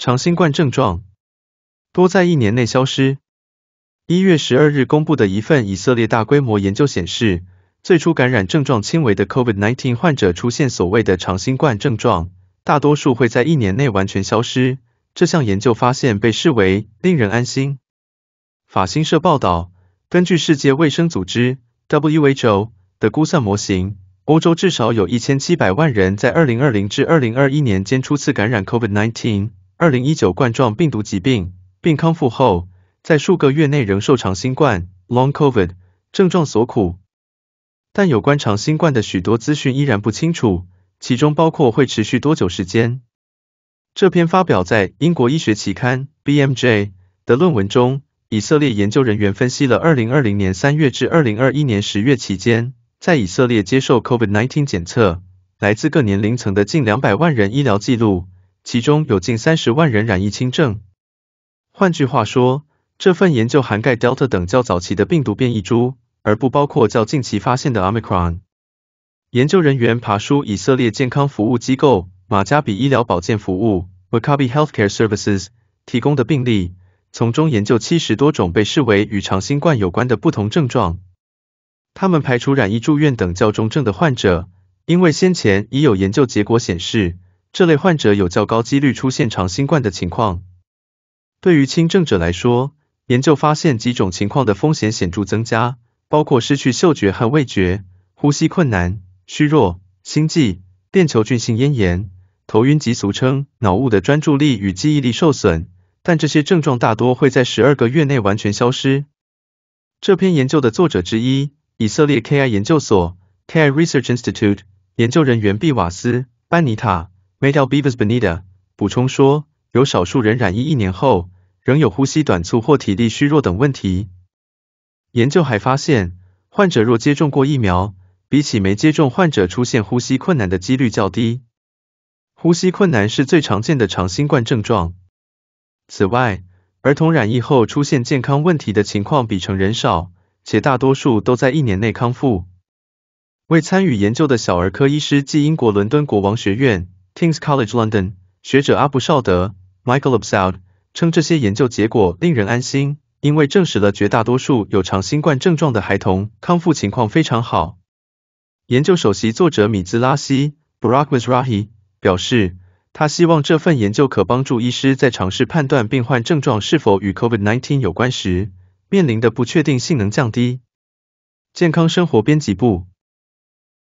长新冠症状多在一年内消失。一月十二日公布的一份以色列大规模研究显示，最初感染症状轻微的 COVID-19 患者出现所谓的长新冠症状，大多数会在一年内完全消失。这项研究发现被视为令人安心。法新社报道，根据世界卫生组织 （WHO） 的估算模型，欧洲至少有一千七百万人在2020至2021年间初次感染 COVID-19。二零一九冠状病毒疾病并康复后，在数个月内仍受长新冠 （long COVID） 症状所苦，但有关长新冠的许多资讯依然不清楚，其中包括会持续多久时间。这篇发表在英国医学期刊《B M J》的论文中，以色列研究人员分析了二零二零年三月至二零二一年十月期间，在以色列接受 COVID nineteen 检测、来自各年龄层的近两百万人医疗记录。其中有近三十万人染疫轻症，换句话说，这份研究涵盖 Delta 等较早期的病毒变异株，而不包括较近期发现的 Omicron。研究人员爬书以色列健康服务机构马加比医疗保健服务 (Maccabi Healthcare Services) 提供的病例，从中研究七十多种被视为与长新冠有关的不同症状。他们排除染疫住院等较重症的患者，因为先前已有研究结果显示。这类患者有较高几率出现长新冠的情况。对于轻症者来说，研究发现几种情况的风险显著增加，包括失去嗅觉和味觉、呼吸困难、虚弱、心悸、链球菌性咽炎、头晕及俗称“脑雾”的专注力与记忆力受损。但这些症状大多会在十二个月内完全消失。这篇研究的作者之一，以色列 KI 研究所 （KI Research Institute） 研究人员毕瓦斯·班尼塔。Medal b e v i s Benita 补充说，有少数人染疫一年后仍有呼吸短促或体力虚弱等问题。研究还发现，患者若接种过疫苗，比起没接种患者，出现呼吸困难的几率较低。呼吸困难是最常见的长新冠症状。此外，儿童染疫后出现健康问题的情况比成人少，且大多数都在一年内康复。未参与研究的小儿科医师暨英国伦敦国王学院。King's College London 学者阿布绍德 Michael a b s o a d 称，这些研究结果令人安心，因为证实了绝大多数有长新冠症状的孩童康复情况非常好。研究首席作者米兹拉西 b r r a k Misrahi 表示，他希望这份研究可帮助医师在尝试判断病患症状是否与 COVID-19 有关时，面临的不确定性能降低。健康生活编辑部。